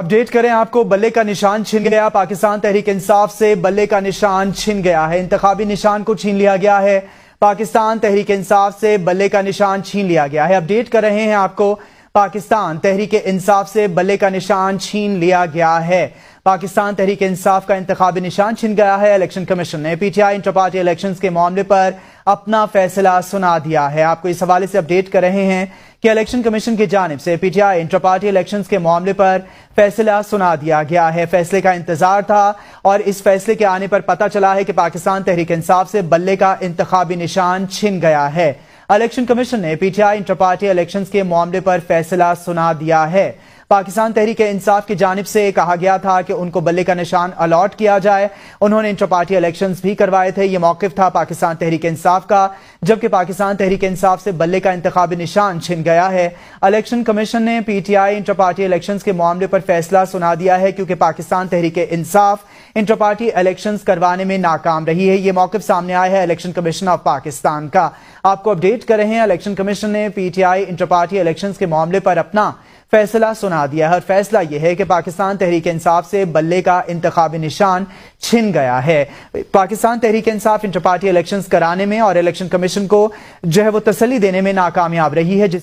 update करें आपको बल्ले का निशान छिन गया पाकिस्तान तहरीक इंसाफ से बल्ले का निशान छिन गया है इंतबी निशान को छीन लिया गया है पाकिस्तान तहरीक इंसाफ से बल्ले का निशान छीन लिया गया है अपडेट कर रहे हैं आपको पाकिस्तान तहरीक इंसाफ से बल्ले का निशान छीन लिया गया है पाकिस्तान तहरीक इंसाफ का इंतबी निशान छिन गया है इलेक्शन कमीशन ने पीटीआई इंटर पार्टी इलेक्शन के मामले पर अपना फैसला सुना दिया है आपको इस हवाले से अपडेट कर रहे हैं कि इलेक्शन कमीशन की जानब से पीटीआई इंटर पार्टी इलेक्शन के मामले पर फैसला सुना दिया गया है फैसले का इंतजार था और इस फैसले के आने पर पता चला है कि पाकिस्तान तहरीक इंसाफ से बल्ले का इंतबी निशान छिन गया है इलेक्शन कमीशन ने पीटीआई इंटर पार्टी इलेक्शन के मामले पर फैसला सुना दिया है पाकिस्तान तहरीक इंसाफ की जानब से कहा गया था कि उनको बल्ले का निशान अलॉट किया जाए उन्होंने इंटर पार्टी इलेक्शन भी करवाए थे ये मौकफ था पाकिस्तान तहरीक इंसाफ का जबकि पाकिस्तान तहरीक इंसाफ से बल्ले का इंतबी निशान छिन गया है इलेक्शन कमीशन ने P T I inter party election के मामले पर फैसला सुना दिया है क्योंकि Pakistan Tehreek Insaf inter party election करवाने में नाकाम रही है ये मौकफ सामने आया है इलेक्शन कमीशन ऑफ पाकिस्तान का आपको अपडेट कर रहे हैं इलेक्शन कमीशन ने पीटीआई इंटर पार्टी इलेक्शन के मामले पर अपना फैसला सुना दिया है और फैसला यह है कि पाकिस्तान तहरीक इंसाफ से बल्ले का इंतबी निशान छिन गया है Pakistan Tehreek Insaf inter party election कराने में और इलेक्शन कमीशन को जो है वो तसली देने में नाकामयाब रही है जिस